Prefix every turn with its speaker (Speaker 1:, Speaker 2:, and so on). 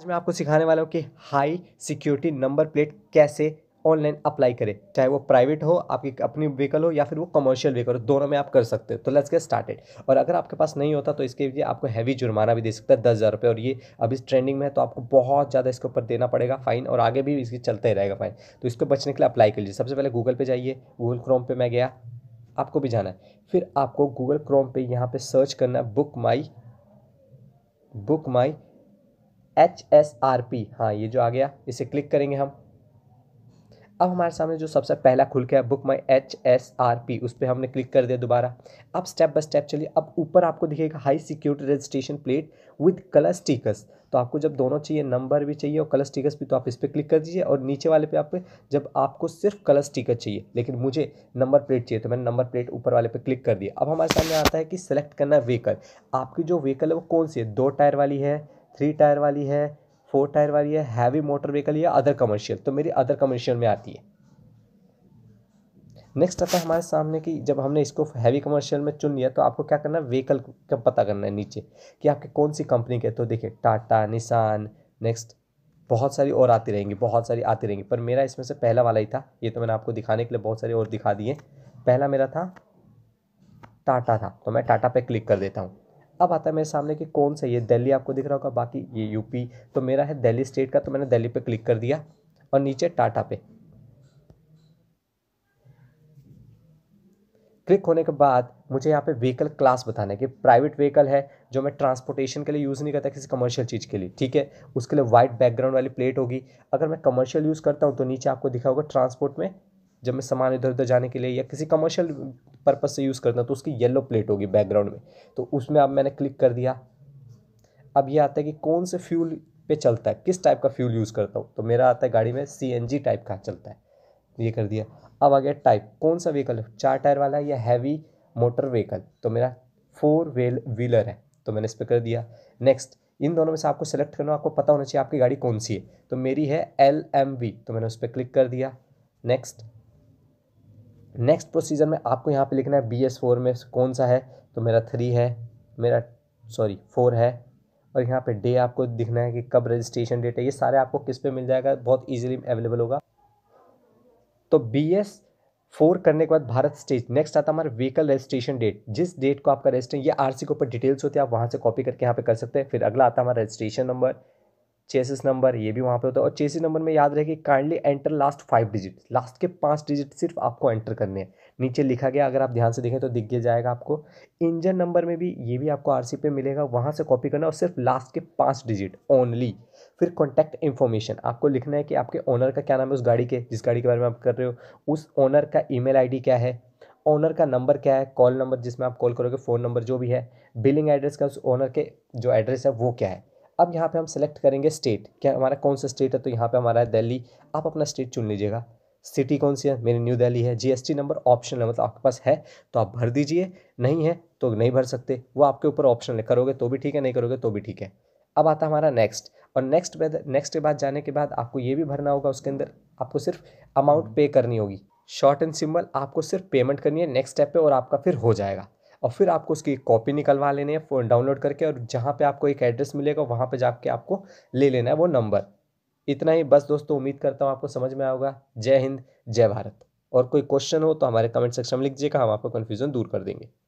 Speaker 1: आज मैं आपको सिखाने वाला हूँ कि हाई सिक्योरिटी नंबर प्लेट कैसे ऑनलाइन अप्लाई करें चाहे वो प्राइवेट हो आपकी अपनी व्हीकल हो या फिर वो कमर्शियल व्हीकल हो दोनों में आप कर सकते हो तो लेट्स गेट स्टार्टेड और अगर आपके पास नहीं होता तो इसके लिए आपको हैवी जुर्माना भी दे सकता है दस हज़ार रुपये और ये अभी ट्रेंडिंग में है तो आपको बहुत ज़्यादा इसके ऊपर देना पड़ेगा फाइन और आगे भी इसके चलता ही रहेगा फाइन तो इसको बचने के लिए अप्लाई कर लीजिए सबसे पहले गूगल पर जाइए गूगल क्रोम पर मैं गया आपको भी जाना है फिर आपको गूगल क्रोम पर यहाँ पर सर्च करना है book my book my H S R P हाँ ये जो आ गया इसे क्लिक करेंगे हम अब हमारे सामने जो सबसे पहला खुल गया book my H S R P उस पर हमने क्लिक कर दिया दोबारा अब स्टेप बाय स्टेप चलिए अब ऊपर आपको दिखेगा high security registration plate with colour stickers तो आपको जब दोनों चाहिए नंबर भी चाहिए और कलर स्टिकर्स भी तो आप इस पर क्लिक कर दीजिए और नीचे वाले पे आप जब आपको सिर्फ कलर स्टिकर चाहिए लेकिन मुझे नंबर प्लेट चाहिए तो मैंने नंबर प्लेट ऊपर वाले पे क्लिक कर दिया अब हमारे सामने आता है कि सेलेक्ट करना व्हीकल आपकी जो व्हीकल है वो कौन सी है दो टायर वाली है थ्री टायर वाली है फोर टायर वाली है हैवी मोटर व्हीकल या अदर कमर्शियल तो मेरी अदर कमर्शियल में आती है नेक्स्ट आता है हमारे सामने कि जब हमने इसको हैवी कमर्शियल में चुन लिया तो आपको क्या करना है व्हीकल का पता करना है नीचे कि आपके कौन सी कंपनी के तो देखिए टाटा निशान नेक्स्ट बहुत सारी और आती रहेंगी बहुत सारी आती रहेंगी पर मेरा इसमें से पहला वाला ही था ये तो मैंने आपको दिखाने के लिए बहुत सारी और दिखा दिए पहला मेरा था टाटा था तो मैं टाटा पे क्लिक कर देता हूँ अब आता है मेरे सामने कि कौन सा ये दिल्ली आपको दिख रहा होगा बाकी ये यूपी तो मेरा है दिल्ली स्टेट का तो मैंने दिल्ली पे क्लिक कर दिया और नीचे टाटा पे क्लिक होने के बाद मुझे यहाँ पे व्हीकल क्लास बताना है कि प्राइवेट व्हीकल है जो मैं ट्रांसपोर्टेशन के लिए यूज़ नहीं करता किसी कमर्शियल चीज़ के लिए ठीक है उसके लिए वाइट बैकग्राउंड वाली प्लेट होगी अगर मैं कमर्शियल यूज़ करता हूँ तो नीचे आपको दिखा होगा ट्रांसपोर्ट में जब मैं सामान इधर उधर जाने के लिए या किसी कमर्शियल पर्पज़ से यूज़ करता हूँ तो उसकी येलो प्लेट होगी बैकग्राउंड में तो उसमें अब मैंने क्लिक कर दिया अब ये आता है कि कौन से फ्यूल पे चलता है किस टाइप का फ्यूल यूज़ करता हूँ तो मेरा आता है गाड़ी में सी टाइप का चलता है ये कर दिया अब आ गया टाइप कौन सा व्हीकल है चार टायर वाला है या हैवी मोटर व्हीकल तो मेरा फोर व्हील व्हीलर है तो मैंने इस पर कर दिया नेक्स्ट इन दोनों में से आपको सेलेक्ट करना आपको पता होना चाहिए आपकी गाड़ी कौन सी है तो मेरी है एल एम वी तो मैंने उस पर क्लिक कर दिया नेक्स्ट नेक्स्ट प्रोसीजर में आपको यहाँ पे लिखना है बी एस फोर में कौन सा है तो मेरा थ्री है मेरा सॉरी फोर है और यहाँ पे डे आपको दिखना है कि कब रजिस्ट्रेशन डेट है ये सारे आपको किस पे मिल जाएगा बहुत इजीली अवेलेबल होगा तो बी एस फोर करने के बाद भारत स्टेज नेक्स्ट आता हमारा व्हीकल रजिस्ट्रेशन डेट जिस डेट को आपका रजिस्ट्रेशन ये आर के ऊपर डिटेल्स होती है आप वहाँ से कॉपी करके यहाँ पर कर सकते हैं फिर अगला आता हमारा रजिस्ट्रेशन नंबर चेसिस नंबर ये भी वहाँ पे होता है और चेसिस नंबर में याद रहे कि kindly enter last five digit last के पाँच डिजिट सिर्फ आपको एंटर करने हैं नीचे लिखा गया अगर आप ध्यान से देखें तो दिख गया जाएगा आपको इंजन नंबर में भी ये भी आपको आर पे मिलेगा वहाँ से कॉपी करना और सिर्फ लास्ट के पाँच डिजिट ओनली फिर कॉन्टैक्ट इन्फॉर्मेशन आपको लिखना है कि आपके ओनर का क्या नाम है उस गाड़ी के जिस गाड़ी के बारे में आप कर रहे हो उस ओनर का ई मेल क्या है ओनर का नंबर क्या है कॉल नंबर जिसमें आप कॉल करोगे फ़ोन नंबर जो भी है बिलिंग एड्रेस का उस ओनर के जो एड्रेस है वो क्या है अब यहाँ पे हम सेलेक्ट करेंगे स्टेट क्या हमारा कौन सा स्टेट है तो यहाँ पे हमारा है दिल्ली आप अपना स्टेट चुन लीजिएगा सिटी कौन सी है मेरी न्यू दिल्ली है जीएसटी नंबर ऑप्शन है मतलब आपके पास है तो आप भर दीजिए नहीं है तो नहीं भर सकते वो आपके ऊपर ऑप्शन है करोगे तो भी ठीक है नहीं करोगे तो भी ठीक है अब आता हमारा नेक्स्ट और नेक्स्ट नेक्स्ट के बाद जाने के बाद आपको ये भी भरना होगा उसके अंदर आपको सिर्फ अमाउंट पे करनी होगी शॉर्ट एंड सिंपल आपको सिर्फ पेमेंट करनी है नेक्स्ट स्टेप पे और आपका फिर हो जाएगा और फिर आपको उसकी कॉपी निकलवा लेनी है फ़ोन डाउनलोड करके और जहाँ पे आपको एक एड्रेस मिलेगा वहाँ पे जाके आपको ले लेना है वो नंबर इतना ही बस दोस्तों उम्मीद करता हूँ आपको समझ में आएगा जय हिंद जय भारत और कोई क्वेश्चन हो तो हमारे कमेंट सेक्शन में लिख दीजिएगा हम आपको कन्फ्यूज़न दूर कर देंगे